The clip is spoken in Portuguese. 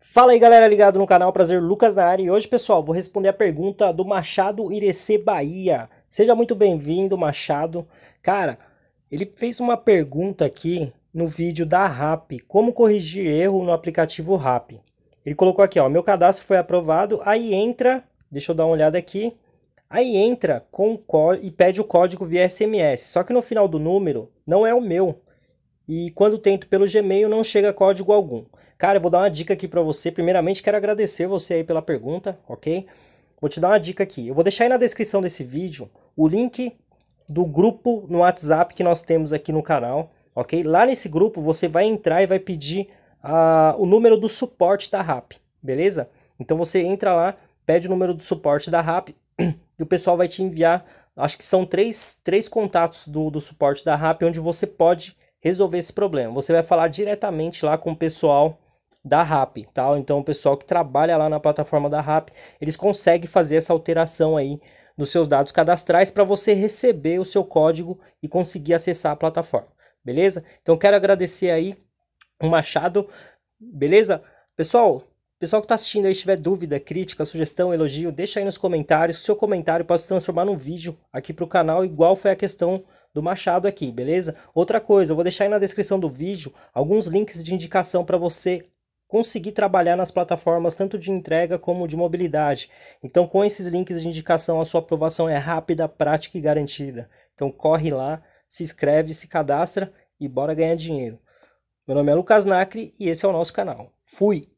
Fala aí galera ligado no canal, prazer Lucas na área e hoje pessoal vou responder a pergunta do Machado Irecê Bahia. Seja muito bem-vindo Machado. Cara, ele fez uma pergunta aqui no vídeo da RAP, como corrigir erro no aplicativo RAP. Ele colocou aqui ó, meu cadastro foi aprovado, aí entra, deixa eu dar uma olhada aqui, aí entra com e pede o código via SMS, só que no final do número não é o meu, e quando tento pelo Gmail não chega código algum. Cara, eu vou dar uma dica aqui para você. Primeiramente, quero agradecer você aí pela pergunta, ok? Vou te dar uma dica aqui. Eu vou deixar aí na descrição desse vídeo o link do grupo no WhatsApp que nós temos aqui no canal, ok? Lá nesse grupo você vai entrar e vai pedir uh, o número do suporte da RAP, beleza? Então você entra lá, pede o número do suporte da RAP e o pessoal vai te enviar, acho que são três, três contatos do, do suporte da RAP onde você pode resolver esse problema. Você vai falar diretamente lá com o pessoal da RAP, tá? Então o pessoal que trabalha lá na plataforma da RAP, eles conseguem fazer essa alteração aí nos seus dados cadastrais para você receber o seu código e conseguir acessar a plataforma, beleza? Então quero agradecer aí o Machado, beleza? Pessoal, Pessoal que está assistindo aí, tiver dúvida, crítica, sugestão, elogio, deixa aí nos comentários. Seu comentário pode se transformar num vídeo aqui para o canal, igual foi a questão do Machado aqui, beleza? Outra coisa, eu vou deixar aí na descrição do vídeo alguns links de indicação para você conseguir trabalhar nas plataformas tanto de entrega como de mobilidade. Então, com esses links de indicação, a sua aprovação é rápida, prática e garantida. Então, corre lá, se inscreve, se cadastra e bora ganhar dinheiro. Meu nome é Lucas Nacre e esse é o nosso canal. Fui!